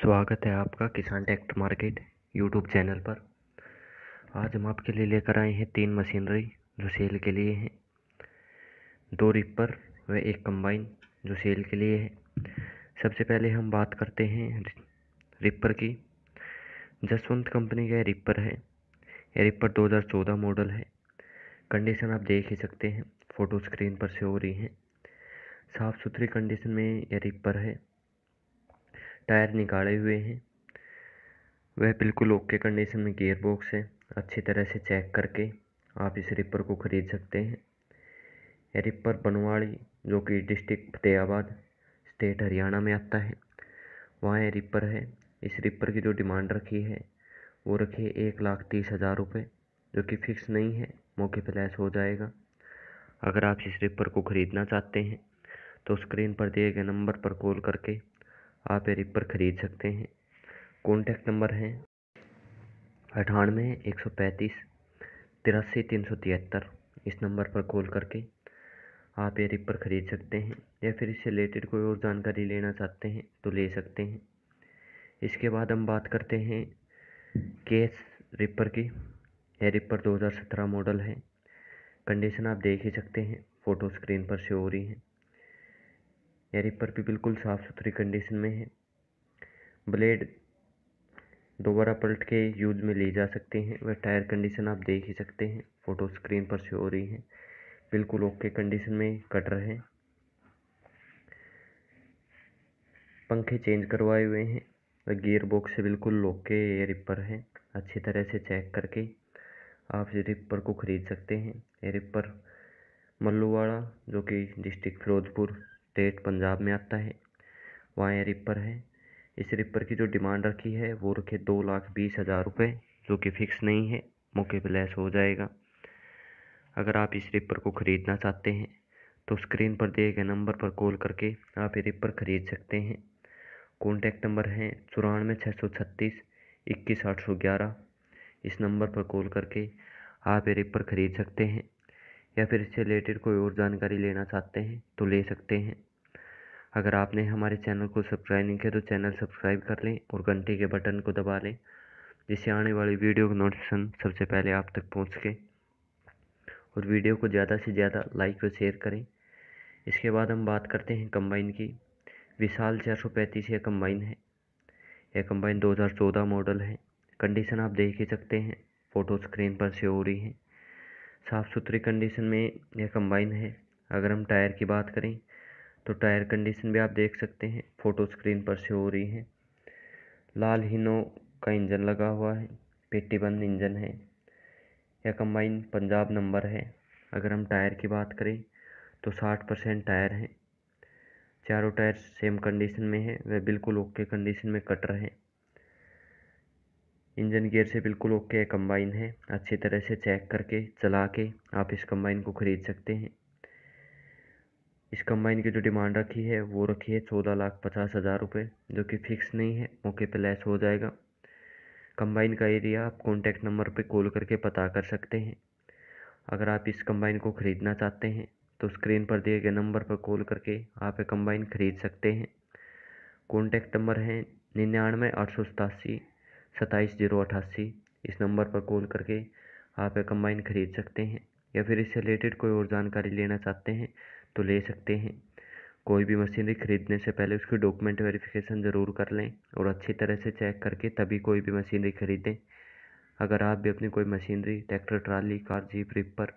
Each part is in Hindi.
स्वागत है आपका किसान टेक्ट मार्केट यूट्यूब चैनल पर आज हम आपके लिए लेकर आए हैं तीन मशीनरी जो सेल के लिए हैं दो रिपर व एक कंबाइन जो सेल के लिए है सबसे पहले हम बात करते हैं रिपर की जसवंत कंपनी का रिपर है यह रिपर 2014 मॉडल है कंडीशन आप देख ही सकते हैं फ़ोटो स्क्रीन पर से हो रही है साफ़ सुथरी कंडीशन में यह रिपर है टायर निकाले हुए हैं वह बिल्कुल ओके कंडीशन में गियर बॉक्स है अच्छी तरह से चेक करके आप इस रिपर को ख़रीद सकते हैं यह रिपर बनवाड़ी जो कि डिस्ट्रिक्ट फतेहाबाद स्टेट हरियाणा में आता है वहाँ यह रिपर है इस रिपर की जो डिमांड रखी है वो रखी है एक लाख तीस हज़ार रुपये जो कि फ़िक्स नहीं है मौके पर लैस हो जाएगा अगर आप इस रिपर को ख़रीदना चाहते हैं तो स्क्रीन पर दिए गए नंबर पर कॉल करके आप ये रिपर ख़रीद सकते हैं कॉन्टैक्ट नंबर है अठानवे एक सौ पैंतीस तिरासी तीन सौ तिहत्तर इस नंबर पर कॉल करके आप ये रिपर ख़रीद सकते हैं या फिर इससे रिलेटेड कोई और जानकारी लेना चाहते हैं तो ले सकते हैं इसके बाद हम बात करते हैं केस रिपर की यह रिपर 2017 मॉडल है कंडीशन आप देख ही सकते हैं फ़ोटो स्क्रीन पर शो हो रही है यह रिपर भी बिल्कुल साफ़ सुथरी कंडीशन में है ब्लेड दोबारा पलट के यूज में ले जा सकते हैं वह टायर कंडीशन आप देख ही सकते हैं फ़ोटो स्क्रीन पर शो हो रही है बिल्कुल ओके कंडीशन में कट रहे पंखे चेंज करवाए हुए हैं वह गियर बॉक्स से बिल्कुल ओके ये रिपर है अच्छी तरह से चेक करके आप ये रिपर को ख़रीद सकते हैं ये रिपर मल्लूवाड़ा जो कि डिस्ट्रिक्ट फिरोजपुर स्टेट पंजाब में आता है वहाँ ये रिपर है इस रिपर की जो डिमांड रखी है वो रखे दो लाख बीस हज़ार रुपये जो कि फ़िक्स नहीं है मौके पर लेस हो जाएगा अगर आप इस रिपर को ख़रीदना चाहते हैं तो स्क्रीन पर दिए गए नंबर पर कॉल करके आप ये रिपर ख़रीद सकते हैं कॉन्टैक्ट नंबर है चौरानवे छः सौ छत्तीस इक्कीस आठ सौ ग्यारह इस नंबर पर कॉल करके आप ये रिपर ख़रीद सकते हैं या फिर इससे रिलेटेड कोई और जानकारी लेना चाहते हैं तो ले सकते हैं अगर आपने हमारे चैनल को सब्सक्राइब नहीं किया तो चैनल सब्सक्राइब कर लें और घंटे के बटन को दबा लें जिससे आने वाली वीडियो का नोटिफिकेशन सबसे पहले आप तक पहुँच सके और वीडियो को ज़्यादा से ज़्यादा लाइक और शेयर करें इसके बाद हम बात करते हैं कंबाइन की विशाल चार सौ पैंतीस यह कम्बाइन है यह कम्बाइन दो हज़ार चौदह मॉडल है कंडीशन आप देख ही सकते हैं फ़ोटो स्क्रीन पर से हो रही है साफ़ सुथरी कंडीशन में यह कम्बाइन है अगर हम टायर की बात करें तो टायर कंडीशन भी आप देख सकते हैं फ़ोटो स्क्रीन पर से हो रही है लाल हिनो का इंजन लगा हुआ है पेटी बंद इंजन है यह कंबाइन पंजाब नंबर है अगर हम टायर की बात करें तो 60 परसेंट टायर हैं चारों टायर सेम कंडीशन में है वह बिल्कुल ओके कंडीशन में कट रहे हैं इंजन गियर से बिल्कुल ओके कंबाइन है अच्छी तरह से चेक करके चला के आप इस कंबाइन को ख़रीद सकते हैं इस कंबाइन की जो डिमांड रखी है वो रखी है चौदह लाख पचास हज़ार रुपये जो कि फ़िक्स नहीं है मौके पे लेस हो जाएगा कंबाइन का एरिया आप कॉन्टैक्ट नंबर पे कॉल करके पता कर सकते हैं अगर आप इस कंबाइन को ख़रीदना चाहते हैं तो स्क्रीन पर दिए गए नंबर पर कॉल करके आप ये कंबाइन ख़रीद सकते हैं कॉन्टैक्ट नंबर है निन्यानवे आठ सौ सतासी सताईस जीरो अठासी इस नंबर पर कॉल करके आप ये कंबाइन ख़रीद सकते हैं या फिर इससे रिलेटेड कोई और जानकारी लेना चाहते हैं तो ले सकते हैं कोई भी मशीनरी ख़रीदने से पहले उसकी डॉक्यूमेंट वेरिफिकेशन ज़रूर कर लें और अच्छी तरह से चेक करके तभी कोई भी मशीनरी ख़रीदें अगर आप भी अपनी कोई machinery tractor trolley car jeep reaper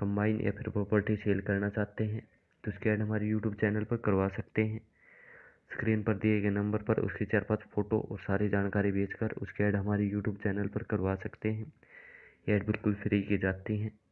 combine या फिर प्रॉपर्टी सेल करना चाहते हैं तो उसकी ऐड हमारे यूट्यूब चैनल पर करवा सकते हैं स्क्रीन पर दिए गए नंबर पर उसकी चार पाँच फ़ोटो और सारी जानकारी भेजकर उसकी ऐड हमारे यूट्यूब चैनल पर करवा सकते हैं ऐड बिल्कुल फ्री की जाती हैं